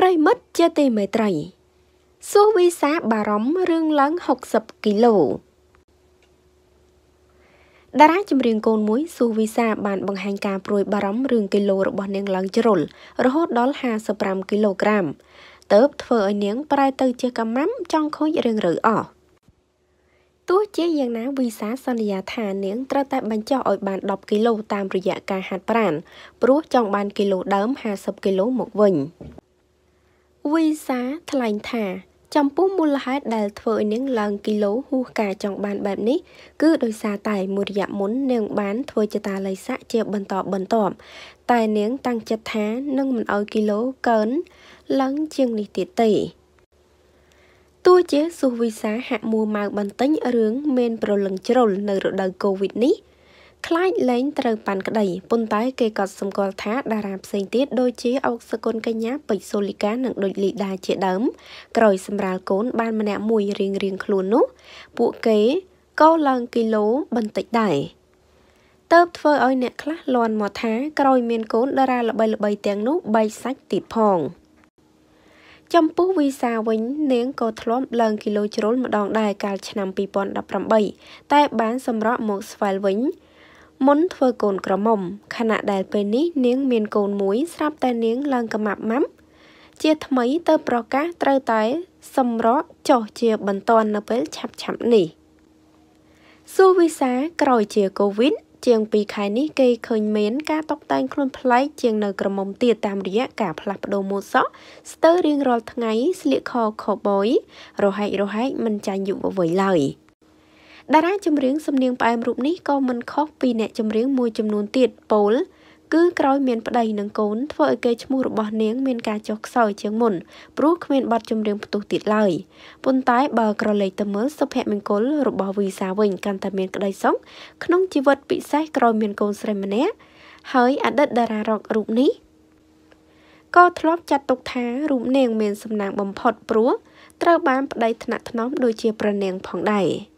ប្រិមិត្តជាទីមេត្រីសួរវីសាបារម្ភរឿងឡើង60គីឡូតារាចម្រៀងកូនមួយស៊ូវីសាបានបង្ហាញការព្រួយបារម្ភរឿងគីឡូរបស់នាងឡើងជ្រុលរហូតដល់55គីឡូក្រាមតើបធ្វើឲ្យនាង ប្រែទៅជាកម្មាំចង់ខូចរឿងឬអស់ទោះជាយ៉ាងណាវីសាសន្យាថានាងត្រូវតែបញ្ចុះឲ្យបាន10គីឡូតាមរយៈការហាត់ប្រាណព្រោះចង់បានគីឡូដើម50គីឡូមកវិញវីសាថ្លែងថា ចំពោះមូលហេតុដែលធ្វើឲ្យនាងឡើងគីឡូហួសការចង់បានបែបនេះ គឺដោយសារតែមួយរយៈមុននាងបានធ្វើចតាល័យស័កជាបន្តបន្ទាប់តែនាងតាំងចិត្តថានឹងមិនឲ្យគីឡូកើនឡើងជាងនេះទៀតទេទោះជាសុខវិសាហាក់មួម៉ៅបន្តិចរឿងមានប្រលឹងជ្រុលនៅរដូវកូវីដនេះខ្លាចលែងត្រូវប៉ាន់ក្តីប៉ុន្តែ គេក៏សម្គាល់ថាតារាផ្សេងទៀតដូចជាអុកសកុនកញ្ញាពេជ្រសូលីកានិងដូចលីដាជាដើម ក្រោយសម្រាលកូន បានម្នាក់មួយរៀងរៀងខ្លួននោះពួកគេក៏ឡើងគីឡូបន្តិចដែរតើបធ្វើឲ្យអ្នកខ្លះលន់មកថាក្រោយមានកូនតារាល្បី ល្បីទាំងនោះបែកសាច់ទៀតផងចំពោះវីសាវិញ នាងក៏ធ្លាប់ឡើង គីឡូជ្រុលម្ដងដែរកាលឆ្នាំ2018តែ បានសម្រក់មកស្វែលវិញមុនធ្វើកូនក្រមុំខណៈដែលពេលនេះនាង មានកូនមួយស្រាប់តែនាងឡើងកមាប់ម៉ាំជាថ្មី ទៅប្រកាសត្រូវតែ សម្រកចោះជាបន្ទាន់នៅពេលឆាប់ឆាប់នេះសួរវិសាក្រោយជាកូវីដជាង2ខែនេះគេឃើញមាន ការតុបតែងខ្លួនប្លែកជាងនៅក្រមុំទៀតតាមរយៈការផ្លាស់ប្ដូរម៉ូដសក់ស្ទើររៀងរាល់ថ្ងៃ ស្លៀកខខូវប៊យរហែករហែកមិនចាញ់យុវវ័យឡើយ។តារាចម្រៀងសំនៀងផ្អែមរូបនេះក៏មិនខុសពីអ្នកចម្រៀងមួយចំនួនទៀតប៉ូលគឺក្រោយមានប្តីនិងកូនធ្វើឲ្យកេរ្តិ៍ឈ្មោះរបស់នាង មានការចុះខ្សោយជាងមុនព្រោះគ្មានប័ណ្ណចម្រៀងផ្ទុះទៀតឡើយប៉ុន្តែបើក្រឡេកទៅមើលសុភមង្គលរបស់វីសាវិញកាន់តែមានក្តីសុខក្នុងជីវិតពិសេសក្រោយមានកូនស្រីម្នាក់ហើយអតីតតារារករូបនេះក៏ធ្លាប់ចាត់ទុកថារូបនាង មានសំណាងបំផុតព្រោះត្រូវបានប្តីថ្នាក់ថ្នមដូចជាប្រនាងផងដែរ។